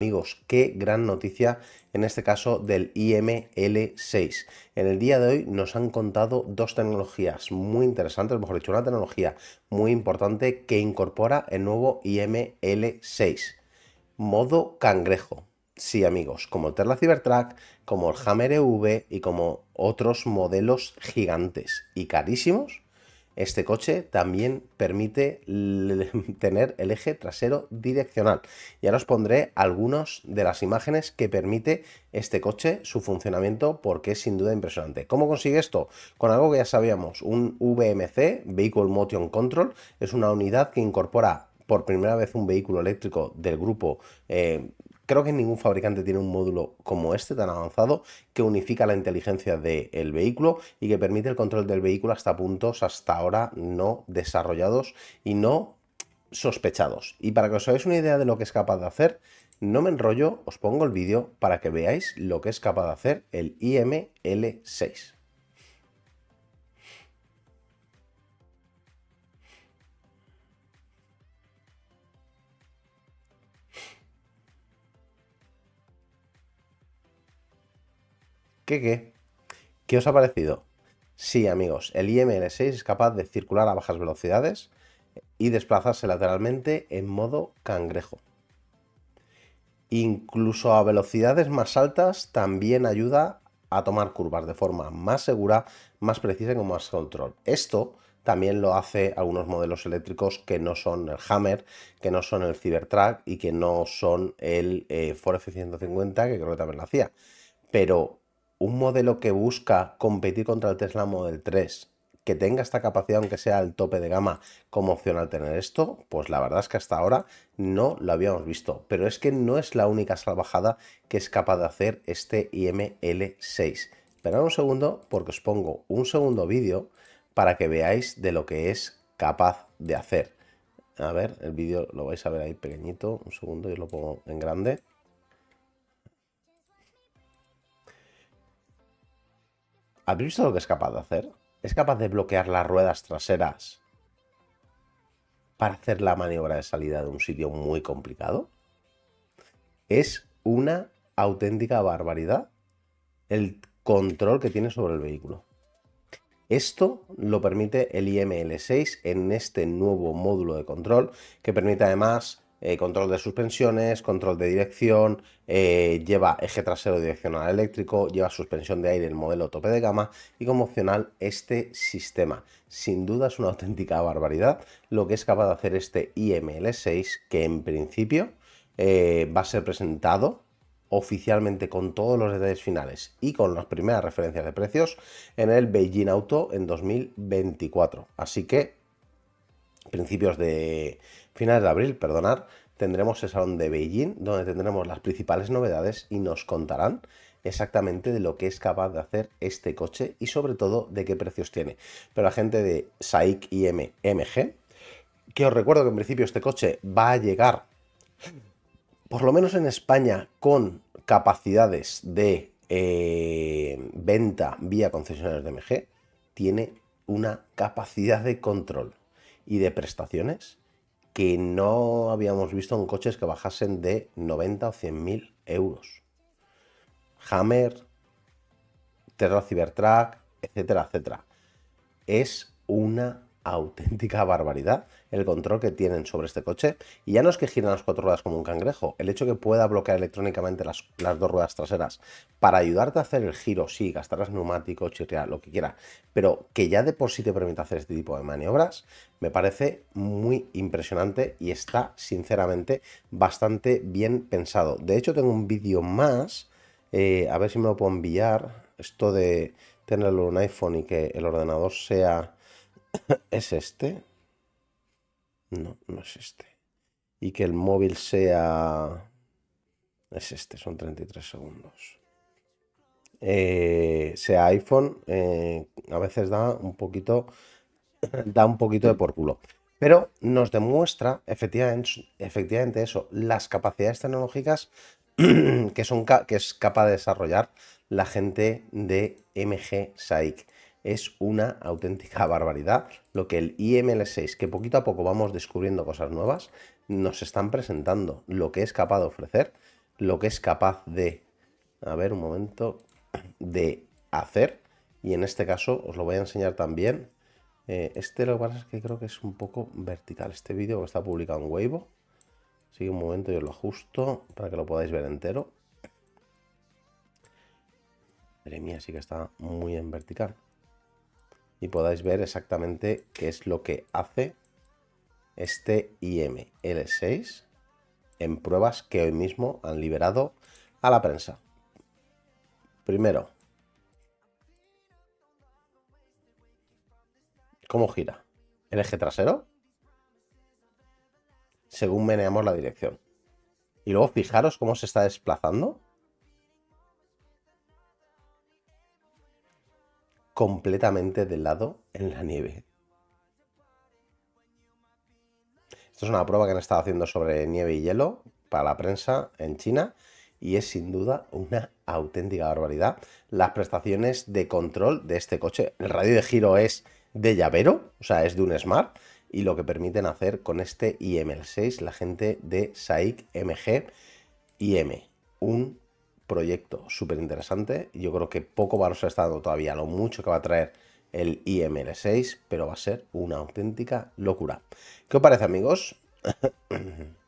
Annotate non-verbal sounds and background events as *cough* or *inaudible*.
Amigos, qué gran noticia en este caso del IML6. En el día de hoy nos han contado dos tecnologías muy interesantes, mejor dicho, una tecnología muy importante que incorpora el nuevo IML6, modo cangrejo. Sí, amigos, como el Tesla Cybertruck, como el Hammer EV y como otros modelos gigantes y carísimos este coche también permite *laughs* tener el eje trasero direccional. Y ahora os pondré algunas de las imágenes que permite este coche, su funcionamiento, porque es sin duda impresionante. ¿Cómo consigue esto? Con algo que ya sabíamos, un VMC, Vehicle Motion Control, es una unidad que incorpora por primera vez un vehículo eléctrico del grupo eh, Creo que ningún fabricante tiene un módulo como este tan avanzado que unifica la inteligencia del vehículo y que permite el control del vehículo hasta puntos hasta ahora no desarrollados y no sospechados. Y para que os hagáis una idea de lo que es capaz de hacer, no me enrollo, os pongo el vídeo para que veáis lo que es capaz de hacer el IML6. ¿Qué qué? ¿Qué os ha parecido? Sí, amigos, el IML6 es capaz de circular a bajas velocidades y desplazarse lateralmente en modo cangrejo. Incluso a velocidades más altas también ayuda a tomar curvas de forma más segura, más precisa y con más control. Esto también lo hace algunos modelos eléctricos que no son el Hammer, que no son el Cybertruck y que no son el eh, Ford F-150, que creo que también lo hacía. Pero un modelo que busca competir contra el Tesla Model 3, que tenga esta capacidad, aunque sea el tope de gama, como opción al tener esto, pues la verdad es que hasta ahora no lo habíamos visto. Pero es que no es la única salvajada que es capaz de hacer este IML6. Esperad un segundo porque os pongo un segundo vídeo para que veáis de lo que es capaz de hacer. A ver, el vídeo lo vais a ver ahí pequeñito, un segundo, y lo pongo en grande. ¿Habéis visto lo que es capaz de hacer? Es capaz de bloquear las ruedas traseras para hacer la maniobra de salida de un sitio muy complicado. Es una auténtica barbaridad el control que tiene sobre el vehículo. Esto lo permite el IML6 en este nuevo módulo de control que permite además eh, control de suspensiones, control de dirección, eh, lleva eje trasero direccional eléctrico, lleva suspensión de aire el modelo tope de gama y como opcional este sistema. Sin duda es una *laughs* auténtica barbaridad lo que es capaz de hacer este IML6 que en principio eh, va a ser presentado oficialmente con todos los detalles finales y con las primeras referencias de precios en el Beijing Auto en 2024. Así que principios de finales de abril, perdonar tendremos el Salón de Beijing, donde tendremos las principales novedades y nos contarán exactamente de lo que es capaz de hacer este coche y sobre todo de qué precios tiene. Pero la gente de SAIC y Mg que os recuerdo que en principio este coche va a llegar, por lo menos en España, con capacidades de eh, venta vía concesionarios de MG, tiene una capacidad de control y de prestaciones que no habíamos visto en coches que bajasen de 90 o 100 mil euros. Hammer, Terra Cybertruck, etcétera, etcétera. Es una auténtica barbaridad el control que tienen sobre este coche. Y ya no es que giran las cuatro ruedas como un cangrejo, el hecho que pueda bloquear electrónicamente las, dos ruedas traseras para ayudarte a hacer el giro, sí, gastarás neumático, neumáticos, chirriar, lo que quiera, pero que ya de por sí te permita hacer este tipo de maniobras, me parece muy impresionante y está sinceramente bastante bien pensado. De hecho, tengo un vídeo más, eh, a ver si me lo puedo enviar, esto de tenerlo en un iPhone y que el ordenador sea *coughs* ¿Es este? No, no es este. Y que el móvil sea... Es este, son 33 segundos. Eh, sea iPhone, eh, a veces da un poquito... *coughs* da un poquito de por culo. Pero nos demuestra efectivamente, efectivamente eso, las capacidades tecnológicas *coughs* que, son, que es capaz de desarrollar la gente de MG SAIC es una auténtica *laughs* barbaridad lo que el IML6, que poquito a poco vamos descubriendo cosas nuevas, nos están presentando, lo que es capaz de ofrecer, lo que es capaz de, a ver un momento, *clears throat* de hacer. Y en este caso os lo voy a enseñar también. Eh, este lo que pasa es que creo que es un poco vertical. Este vídeo está publicado en Weibo. Así que un momento yo lo ajusto para que lo podáis ver entero. Madre mía, sí que está muy en vertical y podáis ver exactamente qué es lo que hace este IML6 en pruebas que hoy mismo han liberado a la prensa. Primero, ¿Cómo gira? ¿El eje trasero? Según meneamos la dirección. Y luego fijaros cómo se está desplazando. completamente del lado en la nieve. Esto es una prueba que han estado haciendo sobre nieve y hielo para la prensa en China y es sin duda una auténtica barbaridad las prestaciones de control de este coche. El radio de giro es de llavero, o sea, es de un Smart y lo que permiten hacer con este IML6 la gente de SAIC MG IM, un proyecto súper interesante. Yo creo que poco valor se está estado todavía, lo mucho que va a traer el IML6, pero va a ser una auténtica locura. ¿Qué os parece, amigos? *coughs*